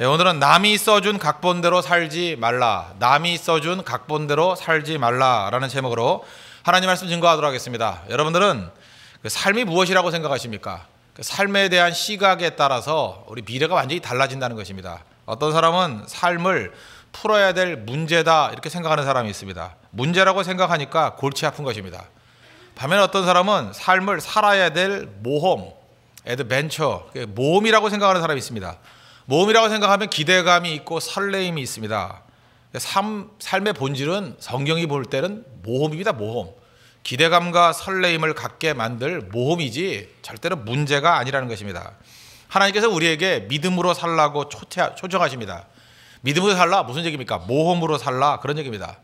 예, 오늘은 남이 써준 각본대로 살지 말라. 남이 써준 각본대로 살지 말라라는 제목으로 하나님 말씀 증거하도록 하겠습니다. 여러분들은 그 삶이 무엇이라고 생각하십니까? 그 삶에 대한 시각에 따라서 우리 미래가 완전히 달라진다는 것입니다. 어떤 사람은 삶을 풀어야 될 문제다 이렇게 생각하는 사람이 있습니다. 문제라고 생각하니까 골치 아픈 것입니다. 반면 어떤 사람은 삶을 살아야 될 모험, 애드벤처, 모험이라고 생각하는 사람이 있습니다. 모험이라고 생각하면 기대감이 있고 설레임이 있습니다. 삶, 삶의 본질은 성경이 볼 때는 모험입니다. 모험. 기대감과 설레임을 갖게 만들 모험이지 절대로 문제가 아니라는 것입니다. 하나님께서 우리에게 믿음으로 살라고 초청하십니다 믿음으로 살라 무슨 얘기입니까? 모험으로 살라 그런 얘기입니다.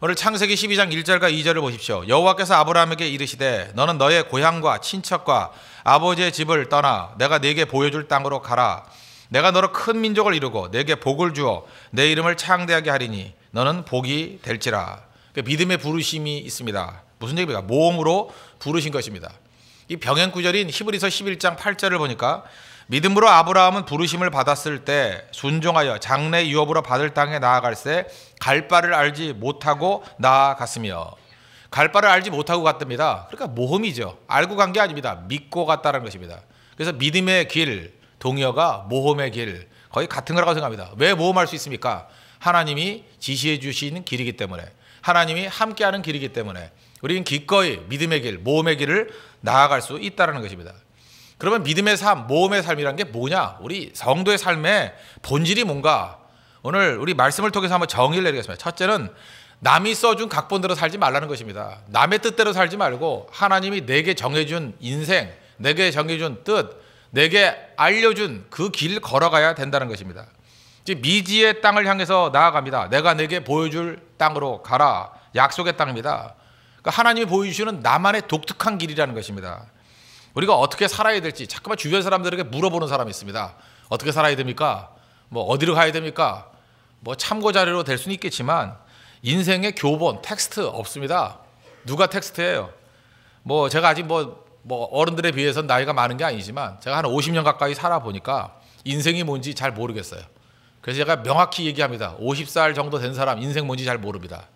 오늘 창세기 12장 1절과 2절을 보십시오. 여호와께서 아브라함에게 이르시되 너는 너의 고향과 친척과 아버지의 집을 떠나 내가 네게 보여줄 땅으로 가라. 내가 너로 큰 민족을 이루고 내게 복을 주어 내 이름을 창대하게 하리니 너는 복이 될지라. 그러니까 믿음의 부르심이 있습니다. 무슨 얘기입니까? 모험으로 부르신 것입니다. 이 병행 구절인 히브리서 11장 8절을 보니까 믿음으로 아브라함은 부르심을 받았을 때 순종하여 장래 유업으로 받을 땅에 나아갈때갈 바를 알지 못하고 나아갔으며 갈 바를 알지 못하고 갔답니다. 그러니까 모험이죠. 알고 간 게 아닙니다. 믿고 갔다는 것입니다. 그래서 믿음의 길, 동의가 모험의 길 거의 같은 거라고 생각합니다. 왜 모험할 수 있습니까? 하나님이 지시해 주시 길이기 때문에 하나님이 함께하는 길이기 때문에 우리는 기꺼이 믿음의 길, 모험의 길을 나아갈 수 있다는 것입니다. 그러면 믿음의 삶, 모험의 삶이라게 뭐냐? 우리 성도의 삶의 본질이 뭔가? 오늘 우리 말씀을 통해서 한번 정의를 내리겠습니다. 첫째는 남이 써준 각본대로 살지 말라는 것입니다. 남의 뜻대로 살지 말고 하나님이 내게 정해준 인생, 내게 정해준 뜻, 내게 알려준 그 길 걸어가야 된다는 것입니다. 미지의 땅을 향해서 나아갑니다. 내가 내게 보여줄 땅으로 가라. 약속의 땅입니다. 그러니까 하나님이 보여주시는 나만의 독특한 길이라는 것입니다. 우리가 어떻게 살아야 될지 자꾸만 주변 사람들에게 물어보는 사람이 있습니다. 어떻게 살아야 됩니까? 뭐 어디로 가야 됩니까? 뭐 참고 자료로 될 수는 있겠지만 인생의 교본 텍스트 없습니다. 누가 텍스트예요? 뭐 제가 아직 뭐뭐 어른들에 비해서 나이가 많은 게 아니지만 제가 한 50년 가까이 살아보니까 인생이 뭔지 잘 모르겠어요. 그래서 제가 명확히 얘기합니다. 50살 정도 된 사람 인생 뭔지 잘 모릅니다.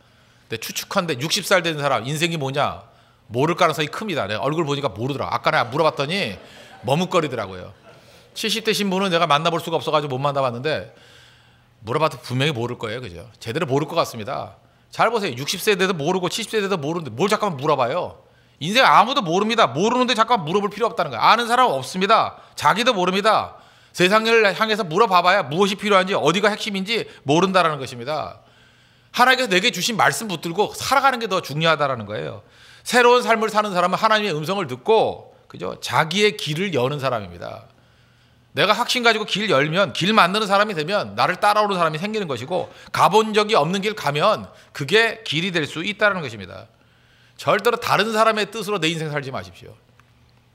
근데 추측한데 60살 된 사람 인생이 뭐냐 모를 가능성이 큽니다. 내가 얼굴 보니까 모르더라. 아까 내가 물어봤더니 머뭇거리더라고요. 70대 신부는 내가 만나볼 수가 없어가지고 못 만나봤는데 물어봐도 분명히 모를 거예요. 그죠? 제대로 모를 것 같습니다. 잘 보세요. 60세 돼도 모르고 70세 돼도 모르는데 뭘 잠깐만 물어봐요. 인생 아무도 모릅니다. 모르는데 잠깐 물어볼 필요 없다는 거야. 아는 사람 없습니다. 자기도 모릅니다. 세상을 향해서 물어봐봐야 무엇이 필요한지 어디가 핵심인지 모른다라는 것입니다. 하나님께서 내게 주신 말씀 붙들고 살아가는 게 더 중요하다라는 거예요. 새로운 삶을 사는 사람은 하나님의 음성을 듣고 그죠? 자기의 길을 여는 사람입니다. 내가 확신 가지고 길 열면 길 만드는 사람이 되면 나를 따라오는 사람이 생기는 것이고 가본 적이 없는 길 가면 그게 길이 될 수 있다는 것입니다. 절대로 다른 사람의 뜻으로 내 인생 살지 마십시오.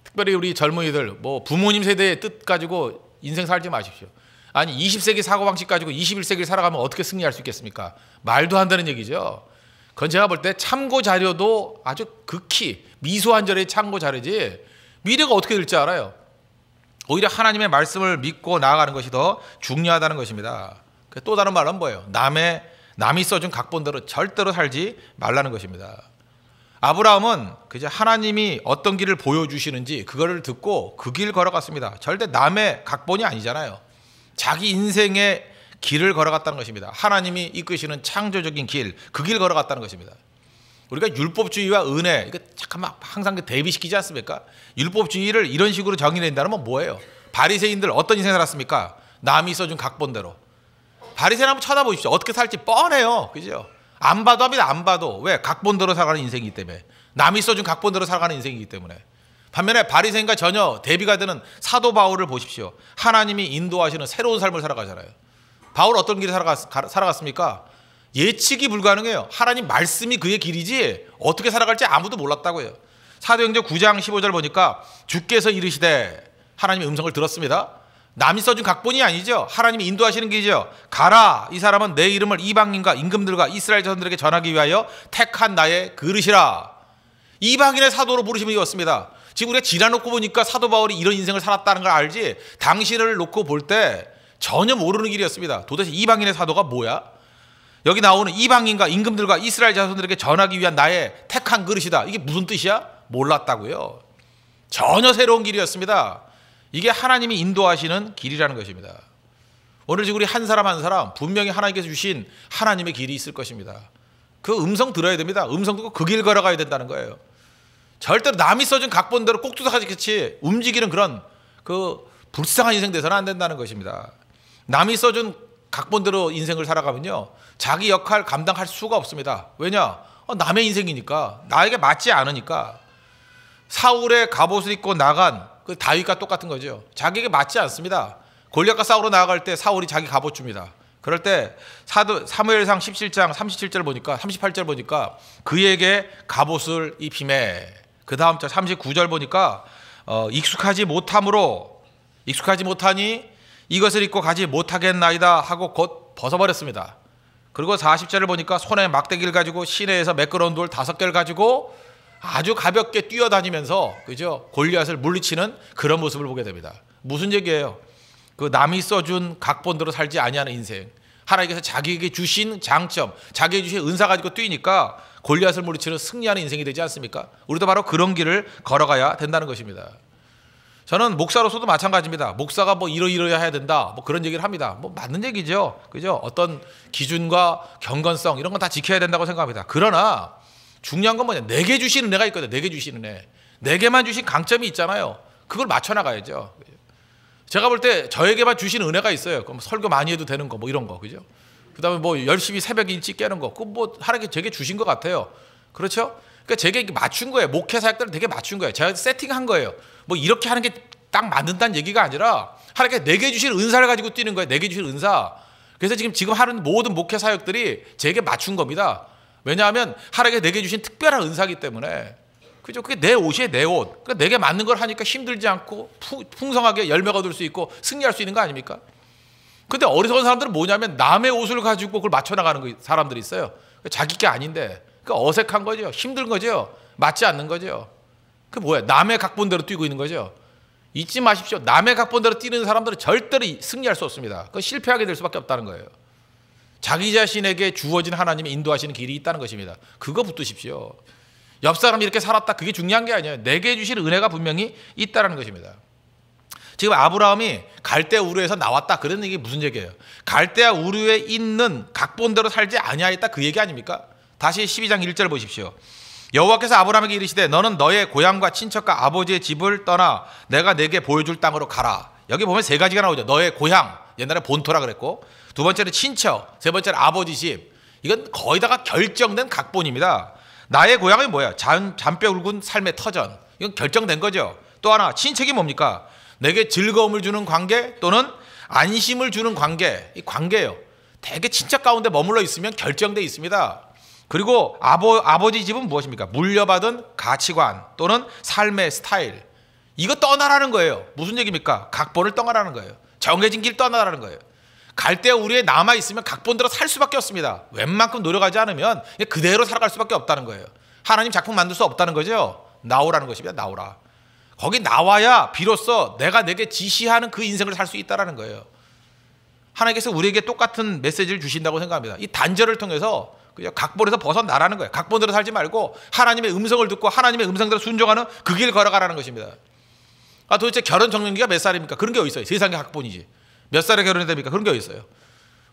특별히 우리 젊은이들 뭐 부모님 세대의 뜻 가지고 인생 살지 마십시오. 아니 20세기 사고방식 가지고 21세기를 살아가면 어떻게 승리할 수 있겠습니까? 말도 안 되는 얘기죠. 그건 제가 볼 때 참고 자료도 아주 극히 미소한 절의 참고 자료지 미래가 어떻게 될지 알아요. 오히려 하나님의 말씀을 믿고 나아가는 것이 더 중요하다는 것입니다. 그 또 다른 말은 뭐예요? 남의 남이 써준 각본대로 절대로 살지 말라는 것입니다. 아브라함은 그저 하나님이 어떤 길을 보여주시는지 그거를 듣고 그 길 걸어갔습니다. 절대 남의 각본이 아니잖아요. 자기 인생의 길을 걸어갔다는 것입니다. 하나님이 이끄시는 창조적인 길, 그 길 걸어갔다는 것입니다. 우리가 율법주의와 은혜, 이거 잠깐만 항상 그 대비시키지 않습니까? 율법주의를 이런 식으로 정의낸다는 건 뭐 뭐예요? 바리새인들 어떤 인생 살았습니까? 남이 써준 각본대로. 바리새인 한번 쳐다보십시오. 어떻게 살지 뻔해요. 그죠? 안 봐도 합니다. 안 봐도. 왜? 각본대로 살아가는 인생이기 때문에. 남이 써준 각본대로 살아가는 인생이기 때문에. 반면에 바리새인과 전혀 대비가 되는 사도 바울을 보십시오. 하나님이 인도하시는 새로운 삶을 살아가잖아요. 바울 어떤 길을 살아갔, 살아갔습니까? 예측이 불가능해요. 하나님 말씀이 그의 길이지 어떻게 살아갈지 아무도 몰랐다고요. 사도행전 9장 15절 보니까 주께서 이르시되 하나님의 음성을 들었습니다. 남이 써준 각본이 아니죠. 하나님이 인도하시는 길이죠. 가라. 이 사람은 내 이름을 이방인과 임금들과 이스라엘 자손들에게 전하기 위하여 택한 나의 그릇이라. 이방인의 사도로 부르심을 입었습니다. 지금 우리가 지나 놓고 보니까 사도 바울이 이런 인생을 살았다는 걸 알지. 당신을 놓고 볼 때 전혀 모르는 길이었습니다. 도대체 이방인의 사도가 뭐야? 여기 나오는 이방인과 임금들과 이스라엘 자손들에게 전하기 위한 나의 택한 그릇이다. 이게 무슨 뜻이야? 몰랐다고요. 전혀 새로운 길이었습니다. 이게 하나님이 인도하시는 길이라는 것입니다. 오늘 지금 우리 한 사람 한 사람 분명히 하나님께서 주신 하나님의 길이 있을 것입니다. 그 음성 들어야 됩니다. 음성 듣고 그 길 걸어가야 된다는 거예요. 절대로 남이 써준 각본대로 꼭두각지같이 움직이는 그런 그 불쌍한 인생 돼서는 안 된다는 것입니다. 남이 써준 각본대로 인생을 살아가면요. 자기 역할 감당할 수가 없습니다. 왜냐? 어, 남의 인생이니까. 나에게 맞지 않으니까. 사울의 갑옷을 입고 나간 그 다윗과 똑같은 거죠. 자기에게 맞지 않습니다. 골리앗과 싸우러 나아갈 때 사울이 자기 갑옷 줍니다. 그럴 때 사도 사무엘상 17장 37절 보니까 38절 보니까 그에게 갑옷을 입힘에 그 다음 절 39절 보니까 어, 익숙하지 못함으로 익숙하지 못하니 이것을 입고 가지 못하겠나이다 하고 곧 벗어버렸습니다. 그리고 40절을 보니까 손에 막대기를 가지고 시내에서 매끄러운 돌 다섯 개를 가지고 아주 가볍게 뛰어다니면서 그죠 골리앗을 물리치는 그런 모습을 보게 됩니다. 무슨 얘기예요? 그 남이 써준 각본대로 살지 아니하는 인생. 하나님께서 자기에게 주신 장점, 자기에게 주신 은사 가지고 뛰니까 골리앗을 물리치는 승리하는 인생이 되지 않습니까? 우리도 바로 그런 길을 걸어가야 된다는 것입니다. 저는 목사로서도 마찬가지입니다. 목사가 뭐 이러이러야 해야 된다. 뭐 그런 얘기를 합니다. 뭐 맞는 얘기죠. 그죠? 어떤 기준과 경건성 이런 건 다 지켜야 된다고 생각합니다. 그러나 중요한 건 뭐냐? 내게 주시는 애가 있거든. 내게 주시는 애. 내게만 주신 강점이 있잖아요. 그걸 맞춰 나가야죠. 제가 볼 때 저에게만 주신 은혜가 있어요. 그럼 설교 많이 해도 되는 거 뭐 이런 거 그죠? 그다음에 뭐 열심히 새벽 일찍 깨는 거. 그 뭐 하나님 제게 주신 것 같아요. 그렇죠? 그러니까 제게 맞춘 거예요. 목회 사역들은 되게 맞춘 거예요. 제가 세팅한 거예요. 뭐 이렇게 하는 게 딱 맞는다는 얘기가 아니라 하나님 내게 주신 은사를 가지고 뛰는 거예요. 내게 주신 은사. 그래서 지금 지금 하는 모든 목회 사역들이 제게 맞춘 겁니다. 왜냐하면 하나님께 내게 주신 특별한 은사기 때문에 그죠? 그게 내 옷이에요, 내 옷. 그러니까 내게 맞는 걸 하니까 힘들지 않고 풍성하게 열매가 될수 있고 승리할 수 있는 거 아닙니까? 근데 어리석은 사람들은 뭐냐면 남의 옷을 가지고 그걸 맞춰 나가는 그 사람들이 있어요. 자기 게 아닌데. 그 어색한 거죠. 힘든 거죠. 맞지 않는 거죠. 그 뭐야? 남의 각본대로 뛰고 있는 거죠. 잊지 마십시오. 남의 각본대로 뛰는 사람들은 절대로 승리할 수 없습니다. 그 실패하게 될 수밖에 없다는 거예요. 자기 자신에게 주어진 하나님의 인도하시는 길이 있다는 것입니다. 그거 붙드십시오. 옆 사람이 이렇게 살았다. 그게 중요한 게 아니에요. 내게 주실 은혜가 분명히 있다는 것입니다. 지금 아브라함이 갈대 우르에서 나왔다. 그런 얘기 무슨 얘기예요? 갈대 우르에 있는 각본대로 살지 아니하였다. 그 얘기 아닙니까? 다시 12장 1절 보십시오. 여호와께서 아브라함에게 이르시되 너는 너의 고향과 친척과 아버지의 집을 떠나 내가 내게 보여줄 땅으로 가라. 여기 보면 세 가지가 나오죠. 너의 고향, 옛날에 본토라 그랬고 두 번째는 친척, 세 번째는 아버지 집. 이건 거의 다가 결정된 각본입니다. 나의 고향이 뭐야? 잔, 잔뼈 굵은 삶의 터전. 이건 결정된 거죠. 또 하나 친척이 뭡니까? 내게 즐거움을 주는 관계 또는 안심을 주는 관계. 이 관계예요. 되게 친척 가운데 머물러 있으면 결정돼 있습니다. 그리고 아버, 아버지 집은 무엇입니까? 물려받은 가치관 또는 삶의 스타일. 이거 떠나라는 거예요. 무슨 얘기입니까? 각본을 떠나라는 거예요. 정해진 길 떠나라는 거예요. 갈 때 우리의 남아 있으면 각본대로 살 수밖에 없습니다. 웬만큼 노력하지 않으면 그대로 살아갈 수밖에 없다는 거예요. 하나님 작품 만들 수 없다는 거죠. 나오라는 것입니다. 나오라. 거기 나와야 비로소 내가 내게 지시하는 그 인생을 살 수 있다라는 거예요. 하나님께서 우리에게 똑같은 메시지를 주신다고 생각합니다. 이 단절을 통해서 그냥 각본에서 벗어나라는 거예요. 각본대로 살지 말고 하나님의 음성을 듣고 하나님의 음성대로 순종하는 그길 걸어가라는 것입니다. 아, 도대체 결혼 적령기가 몇 살입니까? 그런 게 어디 있어요? 세상의 학본이지. 몇 살에 결혼해야 됩니까? 그런 게 어디 있어요?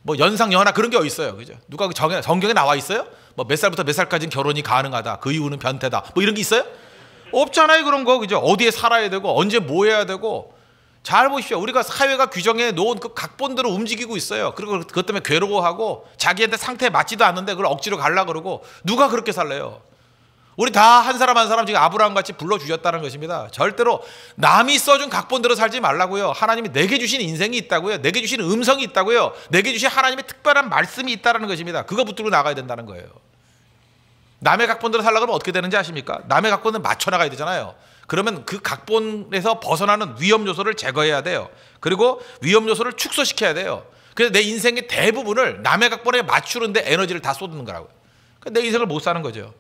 뭐 연상 연하 그런 게 어디 있어요? 그죠? 누가 그 정에 성경에 나와 있어요? 뭐 몇 살부터 몇 살까지는 결혼이 가능하다. 그 이후는 변태다. 뭐 이런 게 있어요? 없잖아요, 그런 거. 그죠? 어디에 살아야 되고 언제 뭐 해야 되고 잘 보십시오. 우리가 사회가 규정해 놓은 그 각본대로 움직이고 있어요. 그리고 그것 때문에 괴로워하고 자기한테 상태에 맞지도 않는데 그걸 억지로 갈라 그러고 누가 그렇게 살래요? 우리 다 한 사람 한 사람 지금 아브라함 같이 불러주셨다는 것입니다. 절대로 남이 써준 각본대로 살지 말라고요. 하나님이 내게 주신 인생이 있다고요. 내게 주신 음성이 있다고요. 내게 주신 하나님의 특별한 말씀이 있다는 것입니다. 그거 붙들고 나가야 된다는 거예요. 남의 각본대로 살라고 하면 어떻게 되는지 아십니까? 남의 각본을 맞춰 나가야 되잖아요. 그러면 그 각본에서 벗어나는 위험 요소를 제거해야 돼요. 그리고 위험 요소를 축소시켜야 돼요. 그래서 내 인생의 대부분을 남의 각본에 맞추는데 에너지를 다 쏟는 거라고요. 그러니까 내 인생을 못 사는 거죠.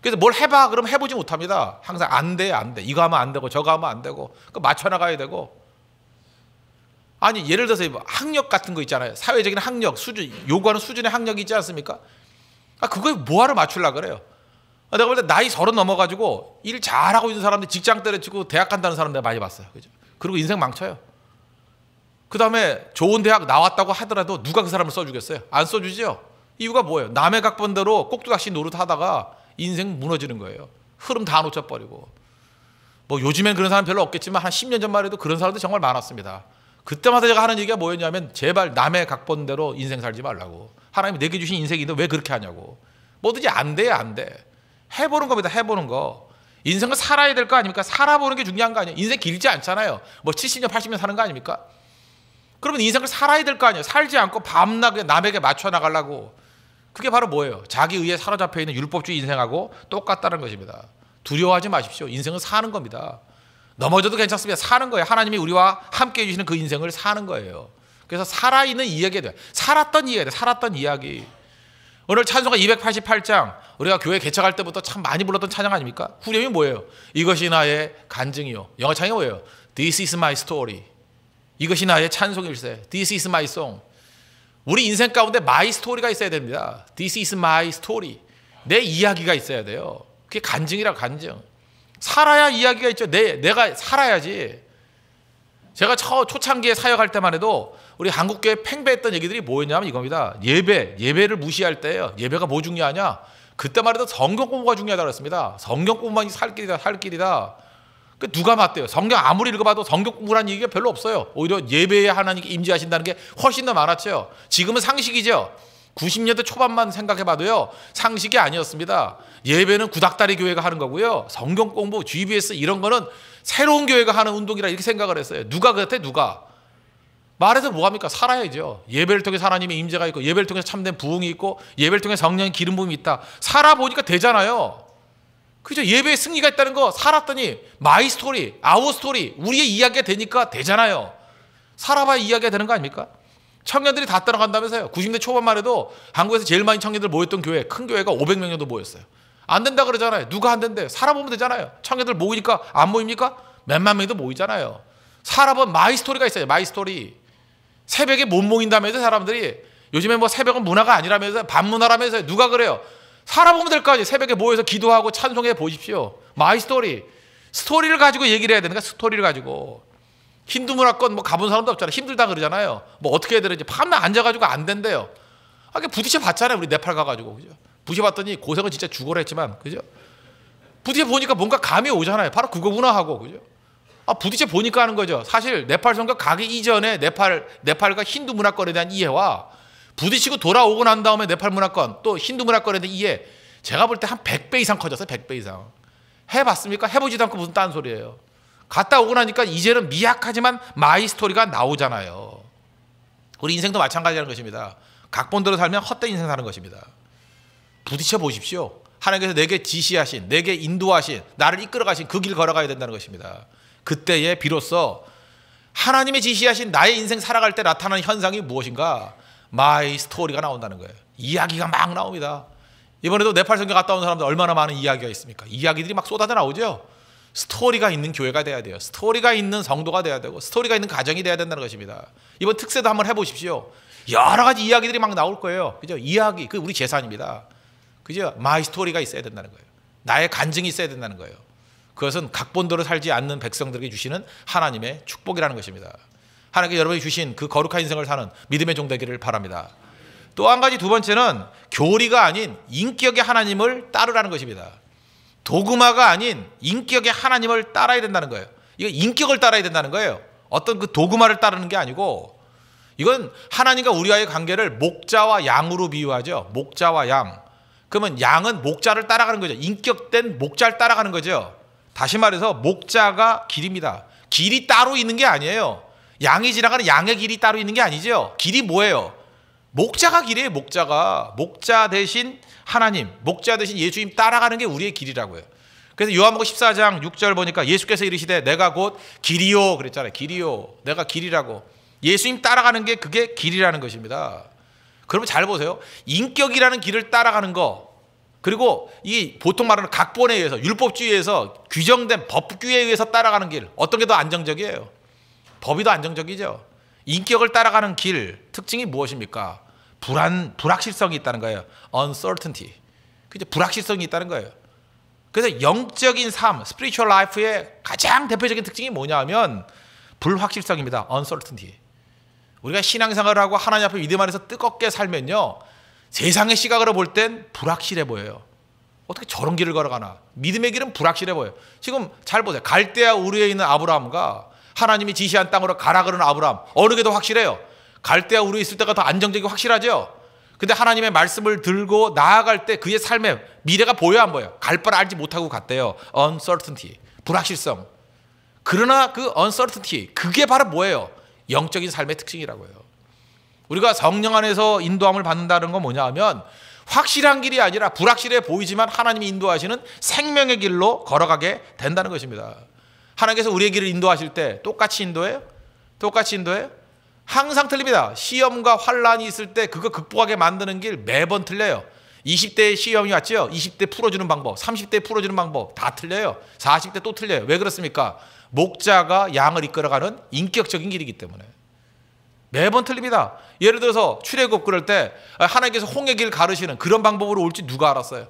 그래서 뭘 해봐 그럼 해보지 못합니다. 항상 안 돼, 안 돼. 이거 하면 안 되고 저거 하면 안 되고 그 맞춰 나가야 되고. 아니 예를 들어서 뭐 학력 같은 거 있잖아요. 사회적인 학력 수준 요구하는 수준의 학력이 있지 않습니까? 아 그거에 뭐하러 맞출라 그래요. 아, 내가 볼 때 나이 서른 넘어가지고 일 잘하고 있는 사람들 직장 때려치고 대학 간다는 사람 내가 많이 봤어요. 그죠? 그리고 인생 망쳐요. 그 다음에 좋은 대학 나왔다고 하더라도 누가 그 사람을 써주겠어요? 안 써주지요. 이유가 뭐예요? 남의 각본대로 꼭두각시 노릇하다가 인생 무너지는 거예요. 흐름 다 놓쳐버리고. 뭐 요즘엔 그런 사람 별로 없겠지만 한 10년 전만 해도 그런 사람도 정말 많았습니다. 그때마다 제가 하는 얘기가 뭐였냐면 제발 남의 각본대로 인생 살지 말라고. 하나님이 내게 주신 인생인데 왜 그렇게 하냐고. 뭐든지 안 돼, 안 돼. 해보는 겁니다, 해보는 거. 인생을 살아야 될 거 아닙니까? 살아보는 게 중요한 거 아니에요? 인생 길지 않잖아요. 뭐 70년, 80년 사는 거 아닙니까? 그러면 인생을 살아야 될 거 아니에요? 살지 않고 밤낮 남에게 맞춰 나가려고 그게 바로 뭐예요? 자기 의에 사로잡혀 있는 율법주의 인생하고 똑같다는 것입니다. 두려워하지 마십시오. 인생은 사는 겁니다. 넘어져도 괜찮습니다. 사는 거예요. 하나님이 우리와 함께 해주시는 그 인생을 사는 거예요. 그래서 살아있는 이야기에 대해 살았던 이야기에 대해 살았던 이야기. 오늘 찬송가 288장 우리가 교회 개척할 때부터 참 많이 불렀던 찬양 아닙니까? 후렴이 뭐예요? 이것이 나의 간증이요. 영어창이 뭐예요? This is my story. 이것이 나의 찬송일세. This is my song. 우리 인생 가운데 마이 스토리가 있어야 됩니다. This is my story. 내 이야기가 있어야 돼요. 그게 간증이라 간증. 살아야 이야기가 있죠. 내, 내가 살아야지. 제가 처, 초창기에 사역할 때만 해도 우리 한국교회 팽배했던 얘기들이 뭐였냐면 이겁니다. 예배, 예배를 무시할 때예요. 예배가 뭐 중요하냐? 그때말 해도 성경 공부가 중요하다고 했습니다. 성경 공부만이 살 길이다, 살 길이다. 그 누가 맞대요? 성경 아무리 읽어봐도 성경 공부란 얘기가 별로 없어요. 오히려 예배에 하나님께 임재하신다는 게 훨씬 더 많았죠. 지금은 상식이죠. 90년대 초반만 생각해봐도요 상식이 아니었습니다. 예배는 구닥다리 교회가 하는 거고요. 성경 공부, GBS 이런 거는 새로운 교회가 하는 운동이라 이렇게 생각을 했어요. 누가 그랬대? 누가? 말해서 뭐합니까? 살아야죠. 예배를 통해 하나님의 임재가 있고 예배를 통해 참된 부흥이 있고 예배를 통해 성령의 기름 부음이 있다. 살아보니까 되잖아요. 그죠? 예배의 승리가 있다는 거 살았더니 마이 스토리, 아워 스토리, 우리의 이야기가 되니까 되잖아요. 살아봐야 이야기가 되는 거 아닙니까? 청년들이 다떠나간다면서요 90대 초반만 해도 한국에서 제일 많이 청년들 모였던 교회, 큰 교회가 500명 정도 모였어요. 안 된다 그러잖아요. 누가 안 된대? 살아보면 되잖아요. 청년들 모이니까 안 모입니까? 몇 만 명도 모이잖아요. 살아본 마이 스토리가 있어요. 마이 스토리. 새벽에 못 모인다면서 사람들이 요즘에 뭐 새벽은 문화가 아니라면서 밤문화라면서 누가 그래요? 살아보면 될거 아니에요. 새벽에 모여서 기도하고 찬송해 보십시오. 마이 스토리. 스토리를 가지고 얘기를 해야 되는 거 스토리를 가지고. 힌두 문화권 뭐 가본 사람도 없잖아. 힘들다 그러잖아요. 뭐 어떻게 해야 되는지 밤낮 앉아가지고 안 된대요. 아, 부딪혀 봤잖아요. 우리 네팔 가가지고. 그죠? 부딪혀 봤더니 고생은 진짜 죽어라 했지만, 그죠? 부딪혀 보니까 뭔가 감이 오잖아요. 바로 그거구나 하고, 그죠? 아, 부딪혀 보니까 하는 거죠. 사실 네팔 선교 가기 이전에 네팔, 네팔과 힌두 문화권에 대한 이해와 부딪히고 돌아오고 난 다음에 네팔 문화권 또 힌두 문화권에 대한 이해 제가 볼 때 한 100배 이상 커졌어요. 100배 이상. 해봤습니까? 해보지도 않고 무슨 딴소리예요. 갔다 오고 나니까 이제는 미약하지만 마이 스토리가 나오잖아요. 우리 인생도 마찬가지라는 것입니다. 각본대로 살면 헛된 인생 사는 것입니다. 부딪혀 보십시오. 하나님께서 내게 지시하신, 내게 인도하신, 나를 이끌어 가신 그 길 걸어가야 된다는 것입니다. 그때에 비로소 하나님의 지시하신 나의 인생 살아갈 때 나타나는 현상이 무엇인가? 마이 스토리가 나온다는 거예요. 이야기가 막 나옵니다. 이번에도 네팔 선교 갔다 온 사람들 얼마나 많은 이야기가 있습니까? 이야기들이 막 쏟아져 나오죠. 스토리가 있는 교회가 돼야 돼요. 스토리가 있는 성도가 돼야 되고 스토리가 있는 가정이 돼야 된다는 것입니다. 이번 특세도 한번 해보십시오. 여러 가지 이야기들이 막 나올 거예요. 그죠? 이야기 그 우리 재산입니다. 그죠? 마이 스토리가 있어야 된다는 거예요. 나의 간증이 있어야 된다는 거예요. 그것은 각본대로 살지 않는 백성들에게 주시는 하나님의 축복이라는 것입니다. 하나님께 여러분이 주신 그 거룩한 인생을 사는 믿음의 종 되기를 바랍니다. 또 한 가지 두 번째는 교리가 아닌 인격의 하나님을 따르라는 것입니다. 도그마가 아닌 인격의 하나님을 따라야 된다는 거예요. 이거 인격을 따라야 된다는 거예요. 어떤 그 도그마를 따르는 게 아니고 이건 하나님과 우리와의 관계를 목자와 양으로 비유하죠. 목자와 양. 그러면 양은 목자를 따라가는 거죠. 인격된 목자를 따라가는 거죠. 다시 말해서 목자가 길입니다. 길이 따로 있는 게 아니에요. 양이 지나가는 양의 길이 따로 있는 게 아니죠. 길이 뭐예요? 목자가 길이에요. 목자가 목자 대신 하나님, 목자 대신 예수님 따라가는 게 우리의 길이라고요. 그래서 요한복음 14장 6절 보니까 예수께서 이르시되 내가 곧 길이요 그랬잖아요. 길이요. 내가 길이라고. 예수님 따라가는 게 그게 길이라는 것입니다. 그러면 잘 보세요. 인격이라는 길을 따라가는 거 그리고 이 보통 말하는 각본에 의해서 율법주의에서 규정된 법규에 의해서 따라가는 길 어떤 게 더 안정적이에요? 법이 더 안정적이죠. 인격을 따라가는 길 특징이 무엇입니까? 불안 불확실성이 있다는 거예요. uncertainty. 그죠? 불확실성이 있다는 거예요. 그래서 영적인 삶, spiritual life의 가장 대표적인 특징이 뭐냐면 불확실성입니다. uncertainty. 우리가 신앙생활을 하고 하나님 앞에 믿음 안에서 뜨겁게 살면요. 세상의 시각으로 볼 땐 불확실해 보여요. 어떻게 저런 길을 걸어가나? 믿음의 길은 불확실해 보여요. 지금 잘 보세요. 갈대아 우리에 있는 아브라함과 하나님이 지시한 땅으로 가라 그러는 아브라함. 어느 게 더 확실해요? 갈대와 우리 있을 때가 더 안정적이고 확실하죠? 근데 하나님의 말씀을 들고 나아갈 때 그의 삶의 미래가 보여 안 보여? 갈 바를 알지 못하고 갔대요. uncertainty. 불확실성. 그러나 그 uncertainty. 그게 바로 뭐예요? 영적인 삶의 특징이라고요. 우리가 성령 안에서 인도함을 받는다는 건 뭐냐 하면 확실한 길이 아니라 불확실해 보이지만 하나님이 인도하시는 생명의 길로 걸어가게 된다는 것입니다. 하나님께서 우리의 길을 인도하실 때 똑같이 인도해요? 똑같이 인도해요? 항상 틀립니다. 시험과 환란이 있을 때 그거 극복하게 만드는 길 매번 틀려요. 20대에 시험이 왔지 20대 풀어주는 방법, 30대 풀어주는 방법 다 틀려요. 40대 또 틀려요. 왜 그렇습니까? 목자가 양을 이끌어가는 인격적인 길이기 때문에 매번 틀립니다. 예를 들어서 출애굽 그럴 때 하나님께서 홍해 길 가르시는 그런 방법으로 올지 누가 알았어요?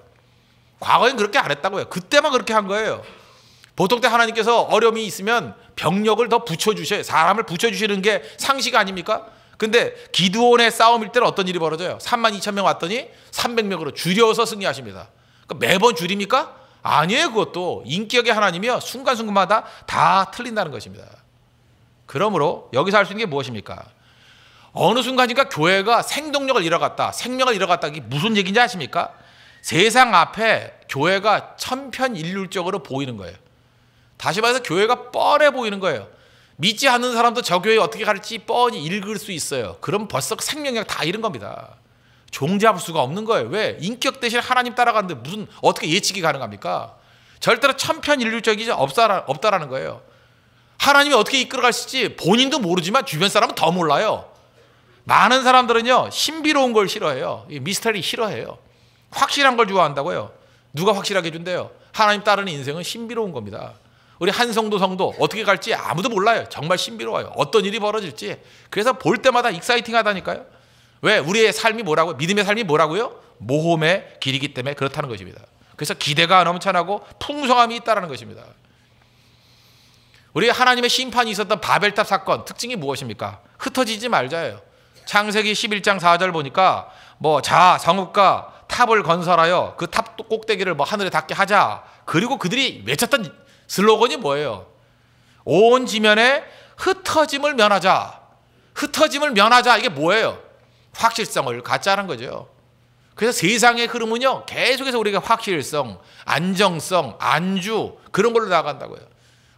과거엔 그렇게 안 했다고요. 그때만 그렇게 한 거예요. 보통 때 하나님께서 어려움이 있으면 병력을 더 붙여주셔요. 사람을 붙여주시는 게 상식 아닙니까? 근데 기드온의 싸움일 때는 어떤 일이 벌어져요? 3만 2천 명 왔더니 300명으로 줄여서 승리하십니다. 그러니까 매번 줄입니까? 아니에요. 그것도 인격의 하나님이요. 순간순간마다 다 틀린다는 것입니다. 그러므로 여기서 할 수 있는 게 무엇입니까? 어느 순간인가 교회가 생동력을 잃어갔다, 생명을 잃어갔다. 이게 무슨 얘기인지 아십니까? 세상 앞에 교회가 천편일률적으로 보이는 거예요. 다시 말해서 교회가 뻔해 보이는 거예요. 믿지 않는 사람도 저 교회 어떻게 갈지 뻔히 읽을 수 있어요. 그럼 벌써 생명력 다 잃은 겁니다. 종잡을 수가 없는 거예요. 왜? 인격 대신 하나님 따라가는데 무슨 어떻게 예측이 가능합니까? 절대로 천편일률적이지 없다라, 없다라는 거예요. 하나님이 어떻게 이끌어갈지 본인도 모르지만 주변 사람은 더 몰라요. 많은 사람들은요 신비로운 걸 싫어해요. 미스터리 싫어해요. 확실한 걸 좋아한다고요. 누가 확실하게 준대요? 하나님 따르는 인생은 신비로운 겁니다. 우리 한성도 성도 어떻게 갈지 아무도 몰라요. 정말 신비로워요. 어떤 일이 벌어질지. 그래서 볼 때마다 익사이팅 하다니까요. 왜? 우리의 삶이 뭐라고 믿음의 삶이 뭐라고요? 모험의 길이기 때문에 그렇다는 것입니다. 그래서 기대가 넘쳐나고 풍성함이 있다는 것입니다. 우리 하나님의 심판이 있었던 바벨탑 사건 특징이 무엇입니까? 흩어지지 말자예요. 창세기 11장 4절 보니까 뭐 자, 성읍과 탑을 건설하여 그 탑 꼭대기를 뭐 하늘에 닿게 하자. 그리고 그들이 외쳤던 슬로건이 뭐예요? 온 지면에 흩어짐을 면하자. 흩어짐을 면하자. 이게 뭐예요? 확실성을 갖자는 거죠. 그래서 세상의 흐름은요, 계속해서 우리가 확실성, 안정성, 안주, 그런 걸로 나아간다고요.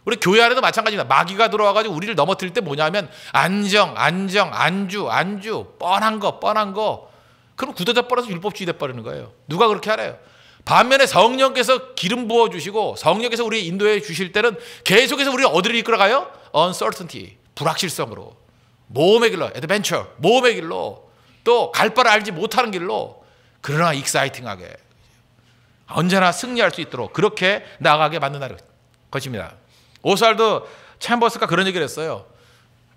우리 교회 안에도 마찬가지입니다. 마귀가 들어와가지고 우리를 넘어뜨릴 때 뭐냐면, 안정, 안정, 안주, 안주, 뻔한 거, 뻔한 거. 그럼 구도자 뻔해서 율법주의 돼버리는 거예요. 누가 그렇게 알아요? 반면에 성령께서 기름 부어 주시고 성령께서 우리 인도해 주실 때는 계속해서 우리 어디를 이끌어 가요? uncertainty, 불확실성으로. 모험의 길로, adventure, 모험의 길로. 또 갈 바를 알지 못하는 길로. 그러나 익사이팅하게. 언제나 승리할 수 있도록 그렇게 나가게만든 것입니다. 오스왈드 챔버스가 그런 얘기를 했어요.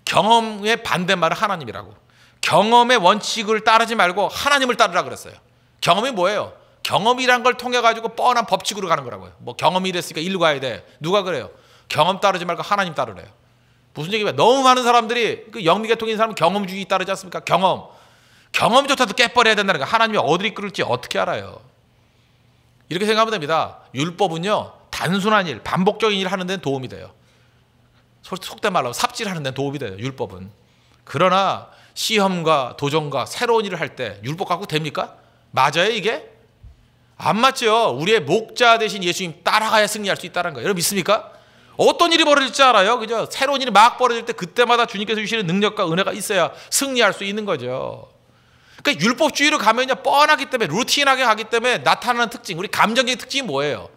경험의 반대말은 하나님이라고. 경험의 원칙을 따르지 말고 하나님을 따르라 그랬어요. 경험이 뭐예요? 경험이란 걸 통해 가지고 뻔한 법칙으로 가는 거라고요. 뭐 경험이 이으니까 일로 가야 돼. 누가 그래요? 경험 따르지 말고 하나님 따르래요. 무슨 얘기야? 너무 많은 사람들이 그 영미계통인 사람은 경험주의 따르지 않습니까? 경험. 경험조차도 깨버려야 된다는 거. 하나님이 어디를 이끌지 어떻게 알아요? 이렇게 생각하면 됩니다. 율법은요. 단순한 일, 반복적인 일 하는 데는 도움이 돼요. 속된 말로 삽질하는 데는 도움이 돼요. 율법은. 그러나 시험과 도전과 새로운 일을 할 때 율법 갖고 됩니까? 맞아요, 이게? 안 맞죠. 우리의 목자 대신 예수님 따라가야 승리할 수 있다는 거예요. 여러분 믿습니까? 어떤 일이 벌어질지 알아요. 그죠? 새로운 일이 막 벌어질 때 그때마다 주님께서 주시는 능력과 은혜가 있어야 승리할 수 있는 거죠. 그러니까 율법주의로 가면 뻔하기 때문에 루틴하게 가기 때문에 나타나는 특징, 우리 감정적인 특징이 뭐예요?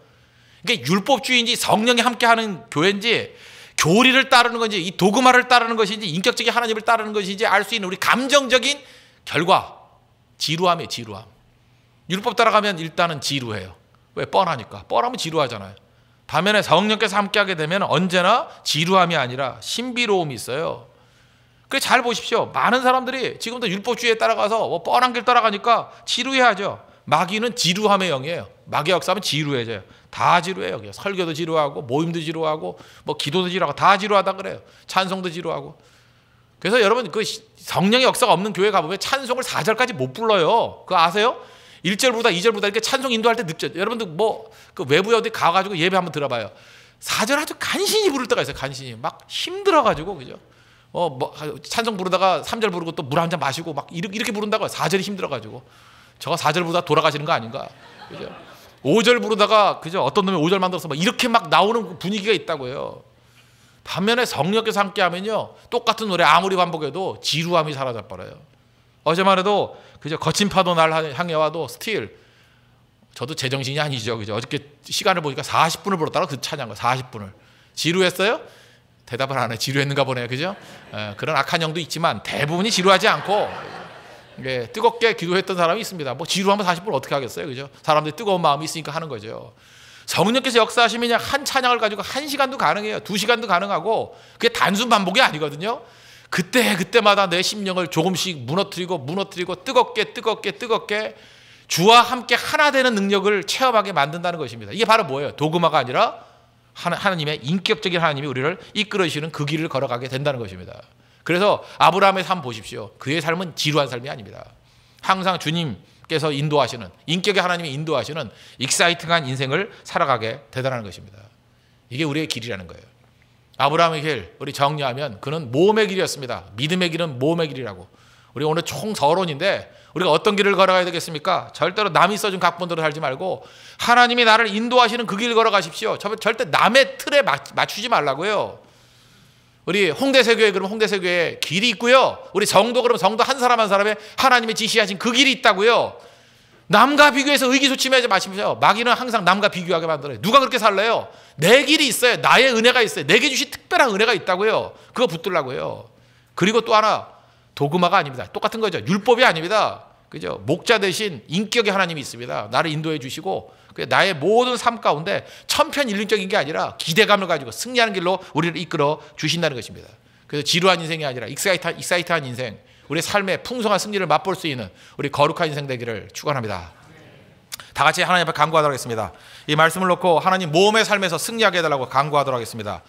그러니까 율법주의인지 성령이 함께하는 교회인지 교리를 따르는 건지 이 도그마를 따르는 것인지 인격적인 하나님을 따르는 것인지 알 수 있는 우리 감정적인 결과 지루함이에요. 지루함. 율법 따라가면 일단은 지루해요. 왜? 뻔하니까. 뻔하면 지루하잖아요. 반면에 성령께서 함께하게 되면 언제나 지루함이 아니라 신비로움이 있어요. 그래 잘 보십시오. 많은 사람들이 지금도 율법주의에 따라가서 뭐 뻔한 길 따라가니까 지루해하죠. 마귀는 지루함의 영이에요. 마귀 역사하면 지루해져요. 다 지루해요. 설교도 지루하고 모임도 지루하고 뭐 기도도 지루하고 다 지루하다 그래요. 찬송도 지루하고. 그래서 여러분 그 성령의 역사가 없는 교회 가보면 찬송을 4절까지 못 불러요. 그거 아세요? 1절보다2절보다 이렇게 찬송 인도할 때 늦죠. 여러분들 뭐 그 외부에 어디 가 가지고 예배 한번 들어 봐요. 4절 아주 간신히 부를 때가 있어요. 간신히. 막 힘들어 가지고 그죠? 어, 뭐 찬송 부르다가 3절 부르고 또 물 한 잔 마시고 막 이렇게 이렇게 부른다고 4절이 힘들어 가지고. 저가 4절보다 돌아가시는 거 아닌가? 그죠? 5절 부르다가 그죠? 어떤 놈이 5절 만들어서 막 이렇게 막 나오는 분위기가 있다고 해요. 반면에 성령에서 함께 하면요. 똑같은 노래 아무리 반복해도 지루함이 사라져 버려요. 어제만 해도 그저 거친 파도 날 향해 와도 스틸 저도 제정신이 아니죠. 그죠? 어저께 시간을 보니까 40분을 불렀다가 그 찬양과 40분을 지루했어요? 대답을 안 해. 지루했는가 보네요. 그죠? 에, 그런 악한 형도 있지만 대부분이 지루하지 않고 예, 뜨겁게 기도했던 사람이 있습니다. 뭐 지루하면 40분 어떻게 하겠어요. 그죠? 사람들이 뜨거운 마음이 있으니까 하는 거죠. 성령께서 역사하시면 그냥 한 찬양을 가지고 한 시간도 가능해요. 두 시간도 가능하고 그게 단순 반복이 아니거든요. 그때 그때마다 내 심령을 조금씩 무너뜨리고 무너뜨리고 뜨겁게 뜨겁게 뜨겁게 주와 함께 하나 되는 능력을 체험하게 만든다는 것입니다. 이게 바로 뭐예요? 도그마가 아니라 하나님의 인격적인 하나님이 우리를 이끌어주시는 그 길을 걸어가게 된다는 것입니다. 그래서 아브라함의 삶 보십시오. 그의 삶은 지루한 삶이 아닙니다. 항상 주님께서 인도하시는 인격의 하나님이 인도하시는 익사이팅한 인생을 살아가게 되다는 것입니다. 이게 우리의 길이라는 거예요. 아브라함의 길, 우리 정리하면 그는 모험의 길이었습니다. 믿음의 길은 모험의 길이라고. 우리 오늘 총 서론인데 우리가 어떤 길을 걸어가야 되겠습니까? 절대로 남이 써준 각본대로 살지 말고 하나님이 나를 인도하시는 그길을 걸어가십시오. 절대 남의 틀에 맞추지 말라고요. 우리 홍대세교회 그럼 홍대세교에 길이 있고요. 우리 성도 그럼 성도 한 사람 한사람에하나님이 지시하신 그 길이 있다고요. 남과 비교해서 의기소침해하지 마십시오. 마귀는 항상 남과 비교하게 만들어요. 누가 그렇게 살래요? 내 길이 있어요. 나의 은혜가 있어요. 내게 주신 특별한 은혜가 있다고요. 그거 붙들라고요. 그리고 또 하나 도그마가 아닙니다. 똑같은 거죠. 율법이 아닙니다. 그죠? 목자 대신 인격의 하나님이 있습니다. 나를 인도해 주시고 나의 모든 삶 가운데 천편일률적인 게 아니라 기대감을 가지고 승리하는 길로 우리를 이끌어 주신다는 것입니다. 그래서 지루한 인생이 아니라 익사이트한 인생, 우리 삶의 풍성한 승리를 맛볼 수 있는 우리 거룩한 인생 되기를 축원합니다. 다 같이 하나님 앞에 간구하도록 하겠습니다. 이 말씀을 놓고 하나님 모의 삶에서 승리하게 해달라고 간구하도록 하겠습니다.